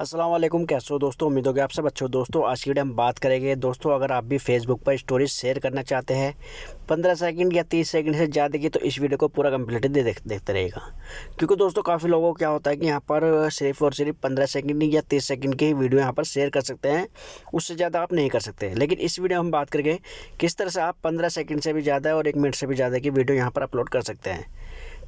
असलम कैसे हो दोस्तों उम्मीद होगी आप सब अच्छे हो दोस्तों आज की वीडियो हम बात करेंगे दोस्तों अगर आप भी फेसबुक पर स्टोरी शेयर करना चाहते हैं 15 सेकंड या 30 सेकंड से ज़्यादा की तो इस वीडियो को पूरा कम्प्लीट दे देख, देखते रहेगा क्योंकि दोस्तों काफ़ी लोगों को क्या होता है कि यहाँ पर सिर्फ और सिर्फ 15 सेकंड या 30 सेकंड की वीडियो यहाँ पर शेयर कर सकते हैं उससे ज़्यादा आप नहीं कर सकते लेकिन इस वीडियो हम बात करके किस तरह से आप पंद्रह सेकेंड से भी ज़्यादा और एक मिनट से भी ज़्यादा की वीडियो यहाँ पर अपलोड कर सकते हैं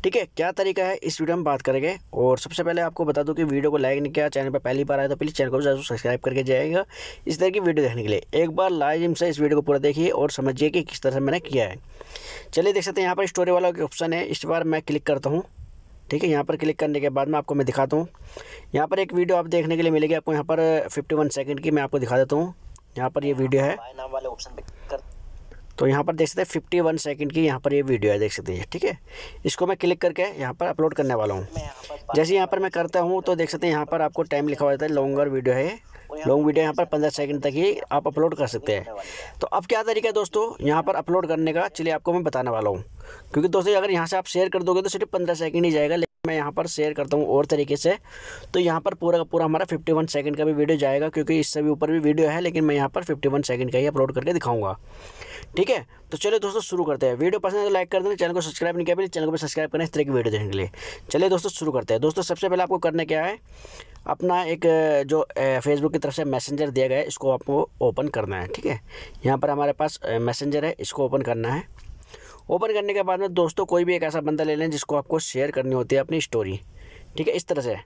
ठीक है क्या तरीका है इस वीडियो में बात करेंगे और सबसे पहले आपको बता दूं कि वीडियो को लाइक नहीं किया चैनल पर पहली बार आया तो प्लीज़ चैनल को जरूर सब्सक्राइब करके जाएगा इस तरह की वीडियो देखने के लिए एक बार लाजिम से इस वीडियो को पूरा देखिए और समझिए कि किस तरह से मैंने किया है चलिए देख सकते हैं यहाँ पर स्टोरी वाला ऑप्शन है इस बार मैं क्लिक करता हूँ ठीक है यहाँ पर क्लिक करने के बाद में आपको मैं दिखाता हूँ यहाँ पर एक वीडियो आप देखने के लिए मिलेगी आपको यहाँ पर फिफ्टी वन सेकेंड की मैं आपको दिखा देता हूँ यहाँ पर ये वीडियो है तो यहाँ पर देख सकते हैं फिफ्टी वन सेकेंड की यहाँ पर ये यह वीडियो है देख सकते हैं ठीक है इसको मैं क्लिक करके यहाँ पर अपलोड करने वाला हूँ जैसे यहाँ पर मैं करता हूँ तो देख सकते हैं यहाँ पर आपको टाइम लिखा हुआ जाता है लॉन्गर वीडियो है लॉन्ग वीडियो यहाँ पर पंद्रह सेकंड तक ही आप अपलोड कर सकते हैं तो अब क्या तरीका है दोस्तों यहाँ पर अपलोड करने का चलिए आपको मैं बताने वाला हूँ क्योंकि दोस्तों अगर यहाँ से आप शेयर कर दोगे तो सिर्फ पंद्रह सेकेंड ही जाएगा मैं यहाँ पर शेयर करता हूँ और तरीके से तो यहाँ पर पूरा का पूरा हमारा 51 सेकंड का भी वीडियो जाएगा क्योंकि इससे भी ऊपर भी वीडियो है लेकिन मैं यहाँ पर 51 सेकंड का ही अपलोड करके दिखाऊंगा ठीक है तो चलिए दोस्तों शुरू करते हैं वीडियो पसंद है तो लाइक कर देना चैनल को सब्सक्राइब नहीं किया चैनल को सब्सक्राइब करना इस तरह की वीडियो देखने के लिए चलिए दोस्तों शुरू करते हैं दोस्तों सबसे पहले आपको करना क्या है अपना एक जो फेसबुक की तरफ से मैसेंजर दिया गया है इसको आपको ओपन करना है ठीक है यहाँ पर हमारे पास मैसेंजर है इसको ओपन करना है ओपन करने के बाद में दोस्तों कोई भी एक ऐसा बंदा ले लें जिसको आपको शेयर करनी होती है अपनी स्टोरी ठीक है इस तरह से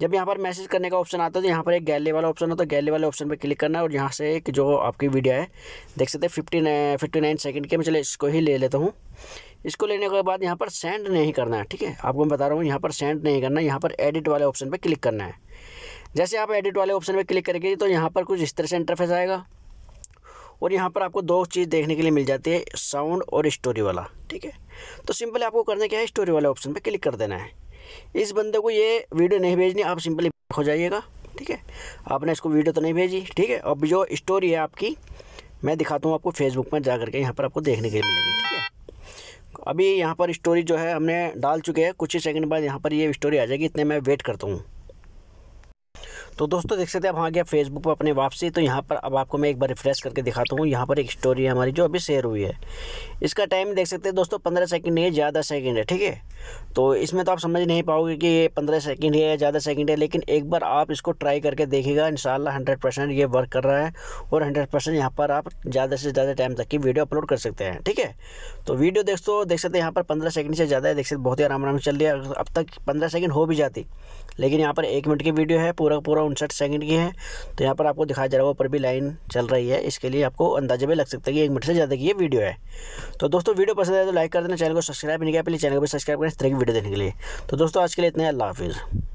जब यहाँ पर मैसेज करने का ऑप्शन आता है तो यहाँ पर एक गैलरी वाला ऑप्शन होता है गैलरी तो वाले ऑप्शन पर क्लिक करना है और यहाँ से एक जो आपकी वीडियो है देख सकते हैं फिफ्टी फिफ्टी नाइन सेकेंड के मैं चले इसको ही ले लेता हूँ इसको लेने के बाद यहाँ पर सेंड नहीं करना है ठीक है आपको मैं बता रहा हूँ यहाँ पर सेंड नहीं करना है यहाँ पर एडिट वाले ऑप्शन पर क्लिक करना है जैसे आप एडिट वाले ऑप्शन पर क्लिक करेंगे तो यहाँ पर कुछ इस तरह से इंटरफेस आएगा और यहाँ पर आपको दो चीज़ देखने के लिए मिल जाती है साउंड और स्टोरी वाला ठीक है तो सिंपली आपको करना क्या है स्टोरी वाले ऑप्शन पर क्लिक कर देना है इस बंदे को ये वीडियो नहीं भेजनी आप सिंपली हो जाइएगा ठीक है आपने इसको वीडियो तो नहीं भेजी ठीक है अब जो स्टोरी है आपकी मैं दिखाता हूँ आपको फेसबुक पर जा करके यहाँ पर आपको देखने के लिए मिलेगी ठीक है अभी यहाँ पर स्टोरी जो है हमने डाल चुके हैं कुछ ही सेकंड बाद यहाँ पर ये स्टोरी आ जाएगी इतने मैं वेट करता हूँ तो दोस्तों देख सकते हैं अब आ गया फेसबुक पर अपने वापसी तो यहाँ पर अब आपको मैं एक बार रिफ्रेश करके दिखाता हूँ यहाँ पर एक स्टोरी है हमारी जो अभी शेयर हुई है इसका टाइम देख सकते हैं दोस्तों पंद्रह सेकेंड है ज़्यादा सेकेंड है ठीक है तो इसमें तो आप समझ नहीं पाओगे कि ये पंद्रह सेकेंड है या ज़्यादा सेकेंड है लेकिन एक बार आप इसको ट्राई करके देखेगा इन शाला हंड्रेड परसेंट ये वर्क कर रहा है और हंड्रेड परसेंट यहाँ पर आप ज़्यादा से ज़्यादा टाइम तक की वीडियो अपलोड कर सकते हैं ठीक है तो वीडियो देख तो देख सकते हैं यहाँ पर पंद्रह सेकंड से ज़्यादा है देख सकते बहुत ही आराम आराम से चल रही है अब तक पंद्रह सेकेंड हो भी जाती लेकिन यहाँ पर एक मिनट की वीडियो है पूरा पूरा उनसठ सेकंड की है तो यहाँ पर आपको दिखाया जा रहा है ऊपर भी लाइन चल रही है इसके लिए आपको अंदाजे भी लग सकता है कि एक मिनट से ज़्यादा की ये वीडियो है तो दोस्तों वीडियो पसंद आए तो लाइक कर देना चैनल को सब्सक्राइब नहीं किया पहले चैनल को सब्सक्राइब करें इस तरह की वीडियो देखने के लिए तो दोस्तों आज के लिए इतने अल्लाह हाफिज़